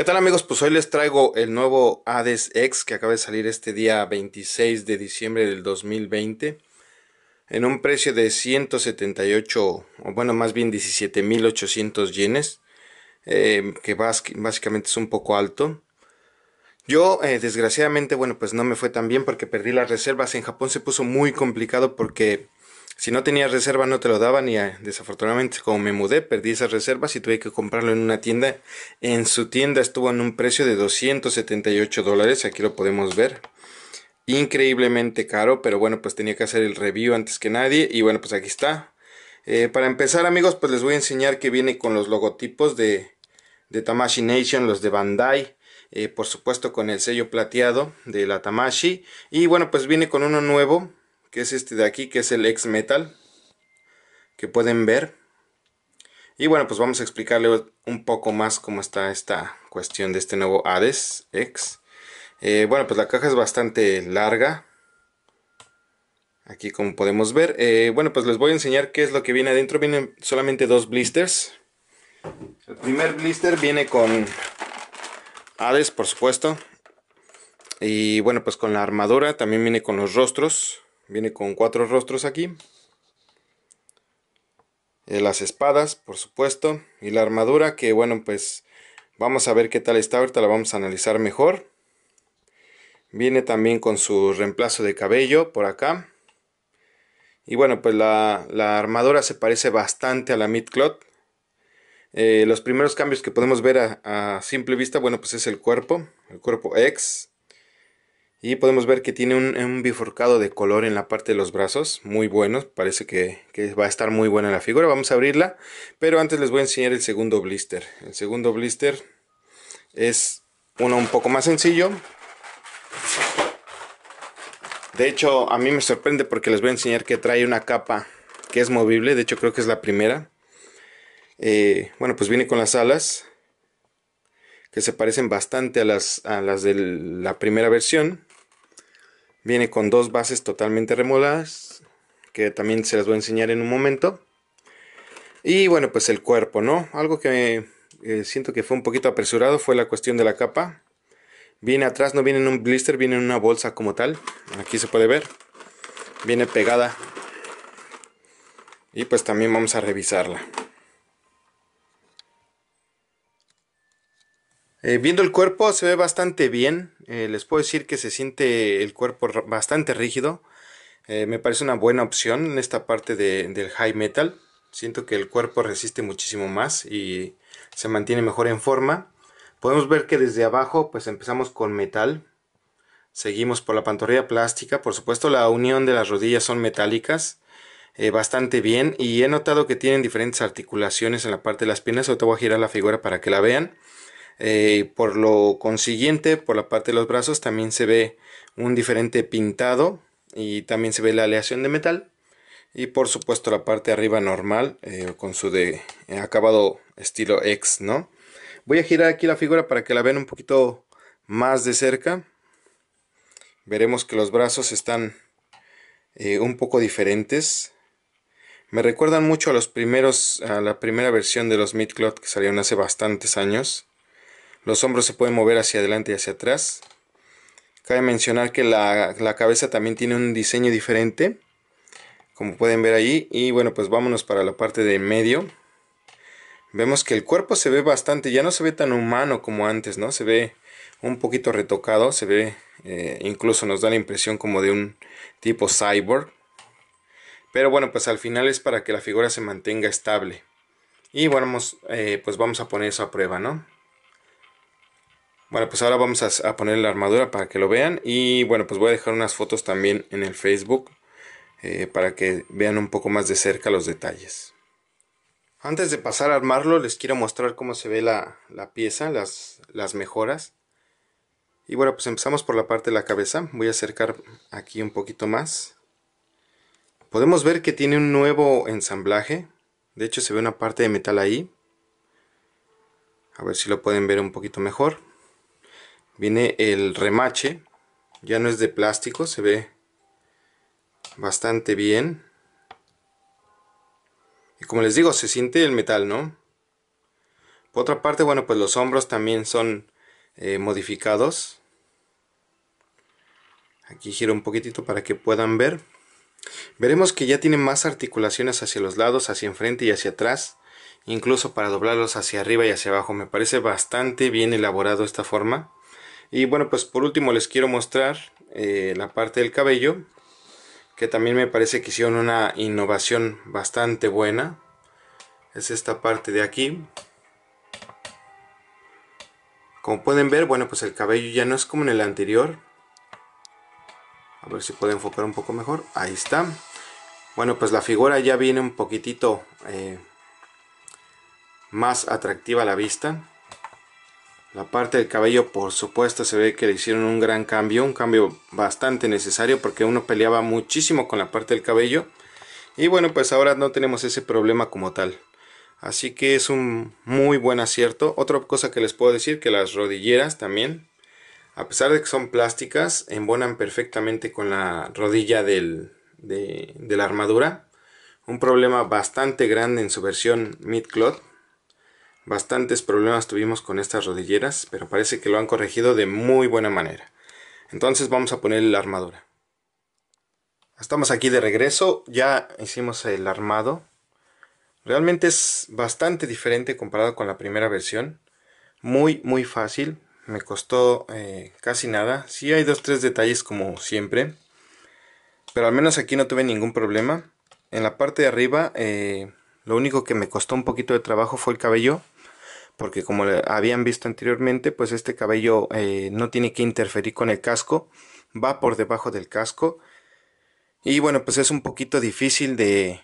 ¿Qué tal amigos? Pues hoy les traigo el nuevo Hades X que acaba de salir este día 26 de diciembre del 2020 en un precio de 178, o bueno más bien 17.800 yenes eh, que básicamente es un poco alto. Yo, eh, desgraciadamente, bueno, pues no me fue tan bien porque perdí las reservas. En Japón se puso muy complicado porque si no tenías reserva no te lo daban y eh, desafortunadamente como me mudé perdí esas reservas y tuve que comprarlo en una tienda. En su tienda estuvo en un precio de 278 dólares, aquí lo podemos ver. Increíblemente caro, pero bueno, pues tenía que hacer el review antes que nadie y bueno, pues aquí está. Eh, para empezar amigos, pues les voy a enseñar que viene con los logotipos de, de Tamashi Nation, los de Bandai. Eh, por supuesto con el sello plateado de la Tamashi. Y bueno, pues viene con uno nuevo que es este de aquí, que es el ex metal, que pueden ver. Y bueno, pues vamos a explicarle un poco más cómo está esta cuestión de este nuevo Hades X. Eh, bueno, pues la caja es bastante larga. Aquí como podemos ver. Eh, bueno, pues les voy a enseñar qué es lo que viene adentro. Vienen solamente dos blisters. El primer blister viene con Hades, por supuesto. Y bueno, pues con la armadura. También viene con los rostros. Viene con cuatro rostros aquí. Eh, las espadas, por supuesto. Y la armadura, que bueno, pues vamos a ver qué tal está. Ahorita la vamos a analizar mejor. Viene también con su reemplazo de cabello por acá. Y bueno, pues la, la armadura se parece bastante a la Midcloth. Eh, los primeros cambios que podemos ver a, a, simple vista, bueno, pues es el cuerpo, el cuerpo X. Y podemos ver que tiene un, bifurcado de color en la parte de los brazos, muy bueno, parece que, va a estar muy buena la figura, vamos a abrirla, pero antes les voy a enseñar el segundo blister. El segundo blister es uno un poco más sencillo. De hecho, a mí me sorprende porque les voy a enseñar que trae una capa que es movible, de hecho creo que es la primera. Eh, bueno, pues viene con las alas, que se parecen bastante a las, a las de la primera versión, Viene con dos bases totalmente remoladas, que también se las voy a enseñar en un momento. Y bueno, pues el cuerpo, ¿no? Algo que eh, siento que fue un poquito apresurado fue la cuestión de la capa. Viene atrás, no viene en un blister, viene en una bolsa como tal. Aquí se puede ver. Viene pegada. Y pues también vamos a revisarla. Eh, viendo el cuerpo se ve bastante bien. Eh, les puedo decir que se siente el cuerpo bastante rígido. Eh, me parece una buena opción en esta parte del high metal. Siento que el cuerpo resiste muchísimo más y se mantiene mejor en forma. Podemos ver que desde abajo pues empezamos con metal. Seguimos por la pantorrilla plástica. Por supuesto la unión de las rodillas son metálicas. Eh, bastante bien y he notado que tienen diferentes articulaciones en la parte de las piernas. Ahorita voy a girar la figura para que la vean. Eh, por lo consiguiente, por la parte de los brazos también se ve un diferente pintado y también se ve la aleación de metal. Y por supuesto la parte de arriba normal eh, con su de, eh, acabado estilo X, ¿no? Voy a girar aquí la figura para que la vean un poquito más de cerca. Veremos que los brazos están un poco diferentes. Me recuerdan mucho a los primeros, a la primera versión de los Midcloth que salieron hace bastantes años. Los hombros se pueden mover hacia adelante y hacia atrás. Cabe mencionar que la, cabeza también tiene un diseño diferente, como pueden ver ahí. Y bueno, pues vámonos para la parte de medio. Vemos que el cuerpo se ve bastante, ya no se ve tan humano como antes, ¿no? Se ve un poquito retocado, se ve, eh, incluso nos da la impresión como de un tipo cyborg. Pero bueno, pues al final es para que la figura se mantenga estable. Y bueno, eh, pues vamos a poner eso a prueba, ¿no? Bueno, pues ahora vamos a, poner la armadura para que lo vean. Y bueno, pues voy a dejar unas fotos también en el Facebook eh, para que vean un poco más de cerca los detalles. Antes de pasar a armarlo, les quiero mostrar cómo se ve la, pieza, las, las mejoras. Y bueno, pues empezamos por la parte de la cabeza. Voy a acercar aquí un poquito más. Podemos ver que tiene un nuevo ensamblaje. De hecho, se ve una parte de metal ahí. A ver si lo pueden ver un poquito mejor viene el remache ya no es de plástico se ve bastante bien y como les digo se siente el metal no por otra parte bueno pues los hombros también son eh, modificados aquí giro un poquitito para que puedan ver veremos que ya tiene más articulaciones hacia los lados hacia enfrente y hacia atrás incluso para doblarlos hacia arriba y hacia abajo me parece bastante bien elaborado esta forma y bueno, pues por último les quiero mostrar eh, la parte del cabello, que también me parece que hicieron una innovación bastante buena. Es esta parte de aquí. Como pueden ver, bueno, pues el cabello ya no es como en el anterior. A ver si puedo enfocar un poco mejor. Ahí está. Bueno, pues la figura ya viene un poquitito eh, más atractiva a la vista. La parte del cabello por supuesto se ve que le hicieron un gran cambio, un cambio bastante necesario porque uno peleaba muchísimo con la parte del cabello. Y bueno, pues ahora no tenemos ese problema como tal. Así que es un muy buen acierto. Otra cosa que les puedo decir que las rodilleras también, a pesar de que son plásticas, embonan perfectamente con la rodilla de, de la armadura. Un problema bastante grande en su versión mid-cloth, Bastantes problemas tuvimos con estas rodilleras, pero parece que lo han corregido de muy buena manera. Entonces vamos a poner la armadura. Estamos aquí de regreso, ya hicimos el armado. Realmente es bastante diferente comparado con la primera versión. Muy, muy fácil. Me costó eh, casi nada. Sí hay dos, tres detalles como siempre. Pero al menos aquí no tuve ningún problema. En la parte de arriba, eh, lo único que me costó un poquito de trabajo fue el cabello porque como habían visto anteriormente, pues este cabello eh, no tiene que interferir con el casco, va por debajo del casco. Y bueno, pues es un poquito difícil de,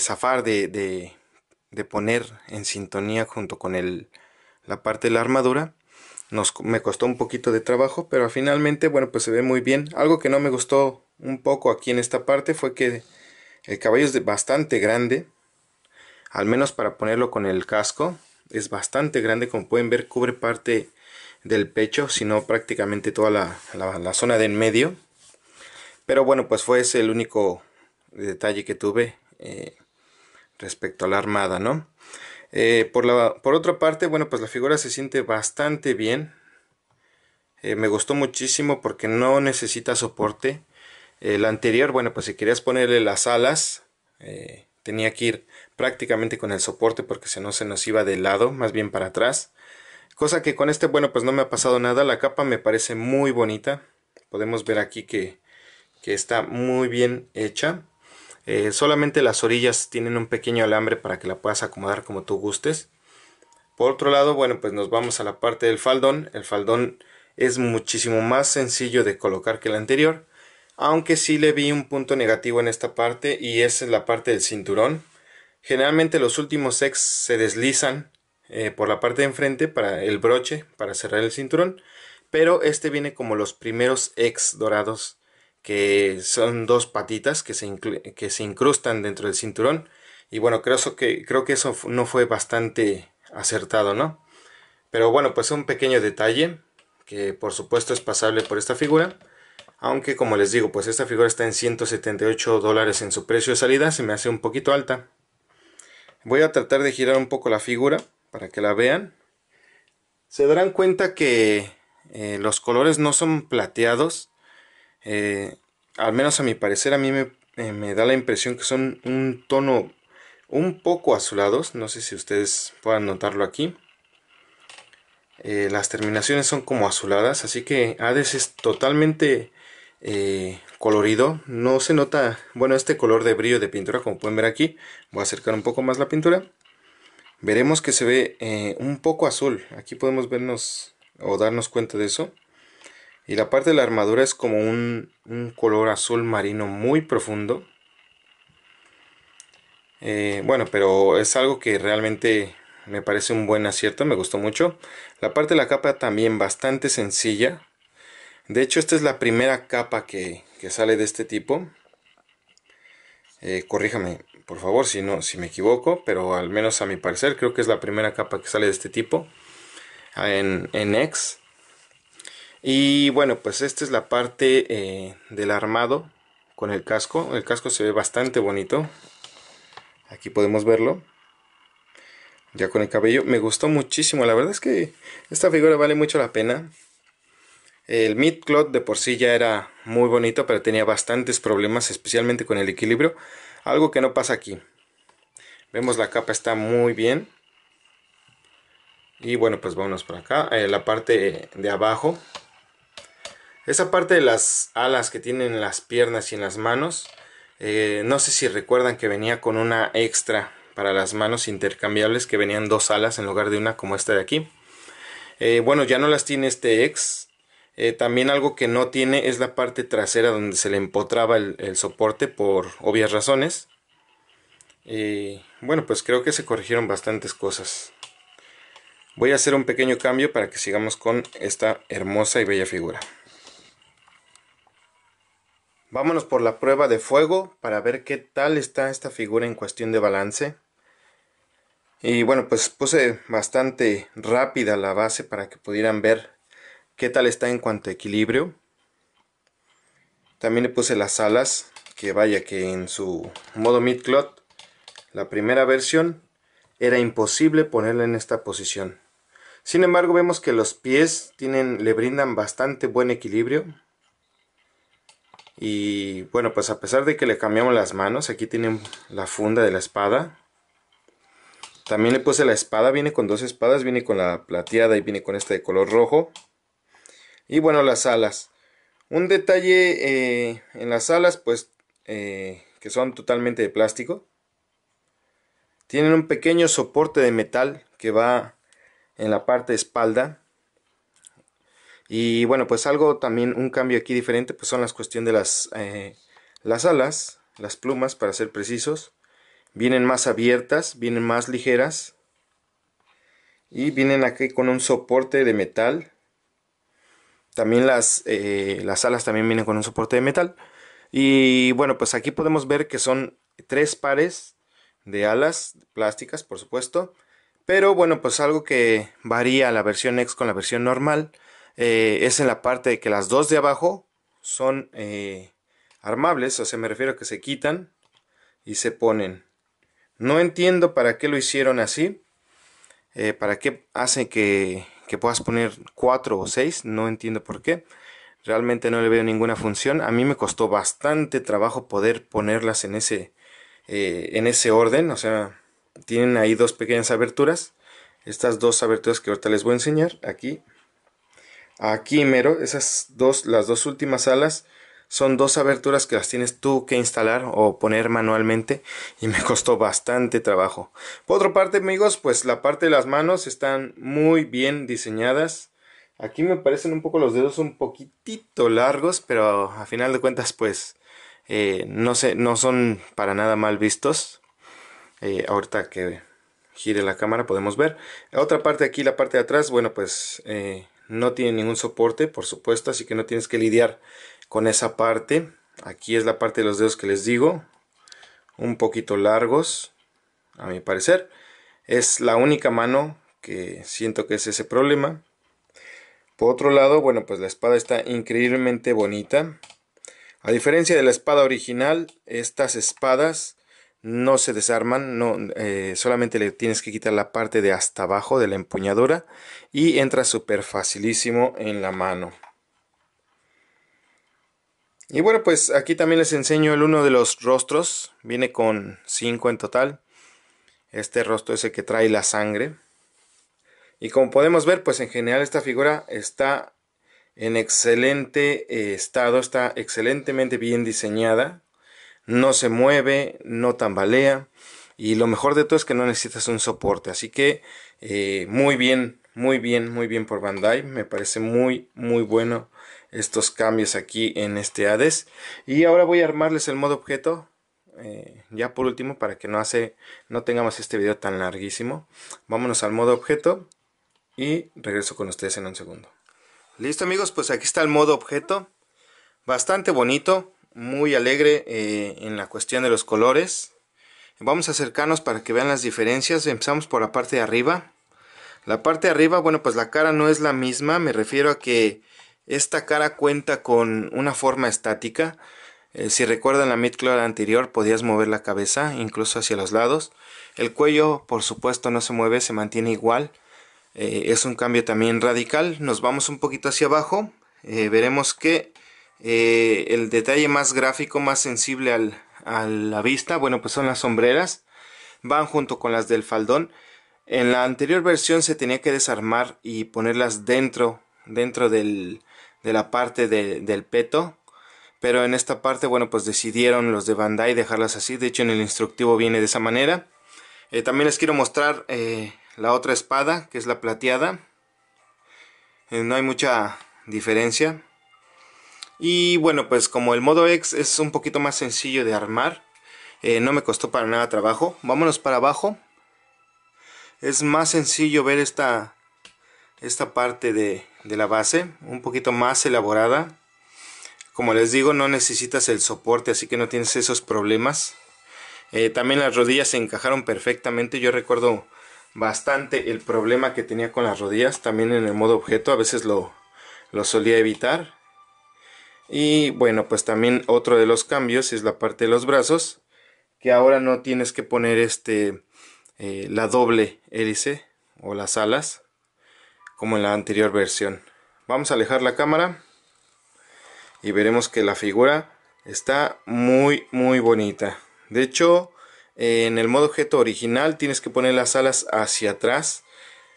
zafar, de, poner en sintonía junto con la parte de la armadura. Nos, me costó un poquito de trabajo, pero finalmente, bueno, pues se ve muy bien. Algo que no me gustó un poco aquí en esta parte fue que el caballo es bastante grande, al menos para ponerlo con el casco es bastante grande como pueden ver cubre parte del pecho sino prácticamente toda la, zona de en medio pero bueno pues fue ese el único eh, detalle que tuve eh, respecto a la armada no eh, por, la, por otra parte bueno pues la figura se siente bastante bien me gustó muchísimo porque no necesita soporte el anterior bueno pues si querías ponerle las alas Tenía que ir prácticamente con el soporte porque si no se nos iba de lado, más bien para atrás. Cosa que con este, bueno, pues no me ha pasado nada. La capa me parece muy bonita. Podemos ver aquí que, está muy bien hecha. Eh, solamente las orillas tienen un pequeño alambre para que la puedas acomodar como tú gustes. Por otro lado, bueno, pues nos vamos a la parte del faldón. El faldón es muchísimo más sencillo de colocar que el anterior. Aunque sí le vi un punto negativo en esta parte y es la parte del cinturón. Generalmente los últimos ex se deslizan eh, por la parte de enfrente para el broche, para cerrar el cinturón. Pero este viene como los primeros ex dorados, que son dos patitas que se, que se incrustan dentro del cinturón. Y bueno, creo, que, creo que eso no fue bastante acertado, ¿no? Pero bueno, pues un pequeño detalle que por supuesto es pasable por esta figura. Aunque como les digo, pues esta figura está en 178 dólares en su precio de salida, se me hace un poquito alta. Voy a tratar de girar un poco la figura para que la vean. Se darán cuenta que eh, los colores no son plateados. Eh, al menos a mi parecer a mí eh, me, da la impresión que son un tono un poco azulados. No sé si ustedes puedan notarlo aquí. las terminaciones son como azuladas, así que Hades es totalmente eh, colorido no se nota bueno este color de brillo de pintura como pueden ver aquí voy a acercar un poco más la pintura veremos que se ve eh, un poco azul aquí podemos vernos o darnos cuenta de eso y la parte de la armadura es como un, color azul marino muy profundo eh, bueno pero es algo que realmente me parece un buen acierto me gustó mucho la parte de la capa también bastante sencilla de hecho, esta es la primera capa que, sale de este tipo. Eh, corríjame, por favor, si, no, si me equivoco, pero al menos a mi parecer creo que es la primera capa que sale de este tipo en, en X. Y bueno, pues esta es la parte eh, del armado con el casco. El casco se ve bastante bonito. Aquí podemos verlo. Ya con el cabello. Me gustó muchísimo. La verdad es que esta figura vale mucho la pena. El Midcloth de por sí ya era muy bonito, pero tenía bastantes problemas, especialmente con el equilibrio. Algo que no pasa aquí. Vemos la capa está muy bien. Y bueno, pues vámonos por acá. Eh, la parte de abajo. Esa parte de las alas que tienen en las piernas y en las manos. Eh, no sé si recuerdan que venía con una extra para las manos intercambiables que venían dos alas en lugar de una como esta de aquí. Eh, bueno, ya no las tiene este ex, eh, también algo que no tiene es la parte trasera donde se le empotraba el, el soporte por obvias razones. Y eh, bueno, pues creo que se corrigieron bastantes cosas. Voy a hacer un pequeño cambio para que sigamos con esta hermosa y bella figura. Vámonos por la prueba de fuego para ver qué tal está esta figura en cuestión de balance. Y bueno, pues puse bastante rápida la base para que pudieran ver qué tal está en cuanto a equilibrio. También le puse las alas, que vaya que en su modo mid-clot, la primera versión, era imposible ponerla en esta posición. Sin embargo, vemos que los pies le brindan bastante buen equilibrio. Y bueno, pues a pesar de que le cambiamos las manos, aquí tienen la funda de la espada. También le puse la espada, viene con dos espadas, viene con la plateada y viene con esta de color rojo. Y bueno, las alas, Un detalle eh, en las alas pues, eh, que son totalmente de plástico. Tienen un pequeño soporte de metal que va en la parte de espalda. Y bueno, pues algo también, un cambio aquí diferente, pues son las cuestiones de las, eh, las alas, las plumas para ser precisos. Vienen más abiertas, vienen más ligeras. Y vienen aquí con un soporte de metal también las, eh, las alas también vienen con un soporte de metal. Y bueno, pues aquí podemos ver que son tres pares de alas plásticas, por supuesto. Pero bueno, pues algo que varía la versión X con la versión normal eh, es en la parte de que las dos de abajo son eh, armables, o sea, me refiero a que se quitan y se ponen. No entiendo para qué lo hicieron así, para qué hacen que que puedas poner 4 o 6, no entiendo por qué. Realmente no le veo ninguna función. A mí me costó bastante trabajo poder ponerlas en ese, eh, en ese orden. O sea, tienen ahí dos pequeñas aberturas. Estas dos aberturas que ahorita les voy a enseñar. Aquí. Aquí mero. Esas dos, las dos últimas alas son dos aberturas que las tienes tú que instalar o poner manualmente y me costó bastante trabajo. Por otra parte amigos, pues la parte de las manos están muy bien diseñadas. Aquí me parecen un poco los dedos un poquitito largos, pero a final de cuentas pues eh, no, sé, no son para nada mal vistos. Eh, ahorita que gire la cámara podemos ver. Otra parte aquí, la parte de atrás, bueno pues eh, no tiene ningún soporte por supuesto, así que no tienes que lidiar con esa parte. Aquí es la parte de los dedos que les digo. Un poquito largos, a mi parecer. Es la única mano que siento que es ese problema. Por otro lado, bueno, pues la espada está increíblemente bonita. A diferencia de la espada original, estas espadas no se desarman, no, eh, solamente le tienes que quitar la parte de hasta abajo de la empuñadura y entra súper facilísimo en la mano. Y bueno, pues aquí también les enseño el uno de los rostros. Viene con 5 en total. Este rostro es el que trae la sangre. Y como podemos ver, pues en general esta figura está en excelente eh, estado, está excelentemente bien diseñada. No se mueve, no tambalea. Y lo mejor de todo es que no necesitas un soporte. Así que eh, muy bien, muy bien, muy bien por Bandai. Me parece muy, muy bueno estos cambios aquí en este Hades. Y ahora voy a armarles el modo objeto. Eh, ya por último, para que no, hace, no tengamos este video tan larguísimo. Vámonos al modo objeto y regreso con ustedes en un segundo. Listo amigos, pues aquí está el modo objeto. Bastante bonito, muy alegre eh, en la cuestión de los colores. Vamos a acercarnos para que vean las diferencias. Empezamos por la parte de arriba. La parte de arriba, bueno, pues la cara no es la misma. Me refiero a que esta cara cuenta con una forma estática. Eh, si recuerdan la cloth anterior, podías mover la cabeza, incluso hacia los lados. El cuello, por supuesto, no se mueve, se mantiene igual. Eh, es un cambio también radical. Nos vamos un poquito hacia abajo. Eh, veremos que el detalle más gráfico, más sensible a la vista, bueno, pues son las sombreras. Van junto con las del faldón. En la anterior versión se tenía que desarmar y ponerlas dentro, dentro del, de la parte del peto. Pero en esta parte, bueno, pues decidieron los de Bandai dejarlas así. De hecho, en el instructivo viene de esa manera. Eh, también les quiero mostrar eh, la otra espada, que es la plateada. Eh, no hay mucha diferencia. Y bueno, pues como el modo X es un poquito más sencillo de armar, no me costó para nada trabajo. Vámonos para abajo. Es más sencillo ver esta, esta parte de, de la base, un poquito más elaborada. Como les digo, no necesitas el soporte, así que no tienes esos problemas. Eh, también las rodillas se encajaron perfectamente. Yo recuerdo bastante el problema que tenía con las rodillas, también en el modo objeto, a veces lo, solía evitar. Y bueno, pues también otro de los cambios es la parte de los brazos, que ahora no tienes que poner este eh, la doble hélice o las alas, como en la anterior versión. Vamos a alejar la cámara y veremos que la figura está muy muy bonita. De hecho, en el modo objeto original tienes que poner las alas hacia atrás,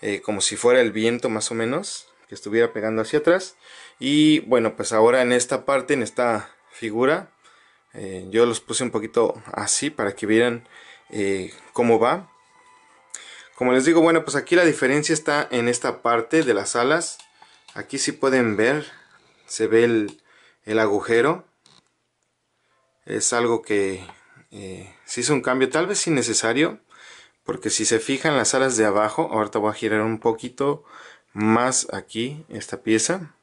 eh, como si fuera el viento más o menos, que estuviera pegando hacia atrás. Y bueno, pues ahora en esta parte, en esta figura, eh, yo los puse un poquito así para que vieran eh, cómo va. Como les digo, bueno, pues aquí la diferencia está en esta parte de las alas. Aquí sí pueden ver, se ve el, agujero. Es algo que eh, se hizo un cambio, tal vez innecesario, porque si se fijan las alas de abajo, ahorita voy a girar un poquito más aquí esta pieza.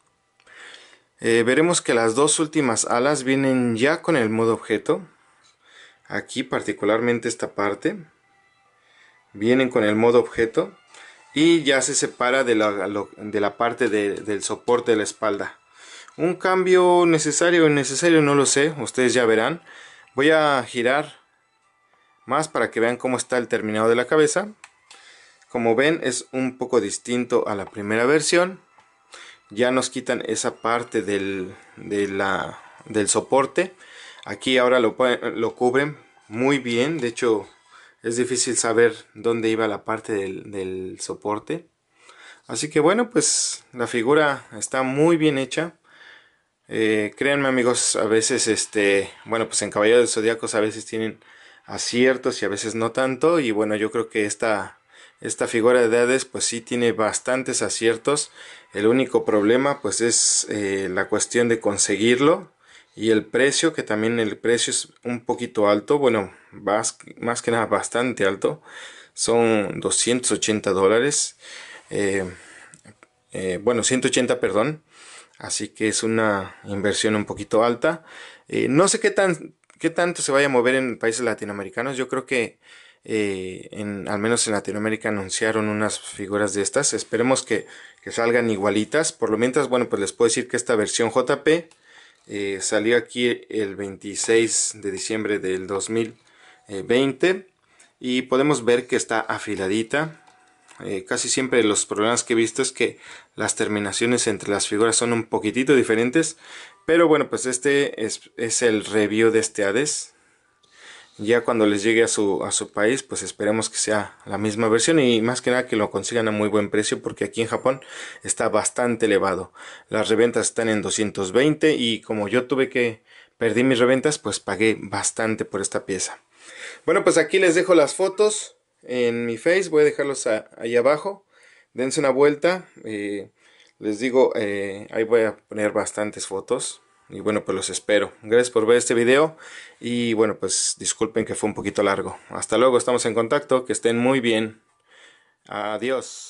Eh, veremos que las dos últimas alas vienen ya con el modo objeto. Aquí particularmente esta parte vienen con el modo objeto y ya se separa de la, parte del soporte de la espalda un cambio necesario o innecesario no lo sé ustedes ya verán voy a girar más para que vean cómo está el terminado de la cabeza como ven es un poco distinto a la primera versión ya nos quitan esa parte del, del soporte aquí ahora lo, lo cubren muy bien de hecho es difícil saber dónde iba la parte del, soporte. Así que bueno, pues la figura está muy bien hecha. Eh, créanme amigos, a veces este, bueno, pues en Caballeros de Zodíacos a veces tienen aciertos y a veces no tanto. Y bueno, yo creo que esta, esta figura de edades, pues sí tiene bastantes aciertos. El único problema pues es eh, la cuestión de conseguirlo. Y el precio, que también el precio es un poquito alto, bueno, más, que nada bastante alto, son 280 dólares. Eh, eh, bueno, 180, perdón. Así que es una inversión un poquito alta. Eh, no sé qué, tan, qué tanto se vaya a mover en países latinoamericanos. Yo creo que en, al menos en Latinoamérica anunciaron unas figuras de estas. Esperemos que, que, salgan igualitas. Por lo mientras, bueno, pues les puedo decir que esta versión JP eh, salió aquí el 26 de diciembre del 2020 y podemos ver que está afiladita. Eh, casi siempre los problemas que he visto es que las terminaciones entre las figuras son un poquitito diferentes. Pero bueno, pues este es, es el review de este Hades ya cuando les llegue a su, a su país, pues esperemos que sea la misma versión y más que nada que lo consigan a muy buen precio porque aquí en Japón está bastante elevado. Las reventas están en 220 y como yo tuve que perdí mis reventas, pues pagué bastante por esta pieza. Bueno, pues aquí les dejo las fotos en mi face, voy a dejarlos ahí abajo. Dense una vuelta, eh, les digo, eh, ahí voy a poner bastantes fotos y bueno, pues los espero. Gracias por ver este video y bueno, pues disculpen que fue un poquito largo. Hasta luego, estamos en contacto, que estén muy bien. Adiós.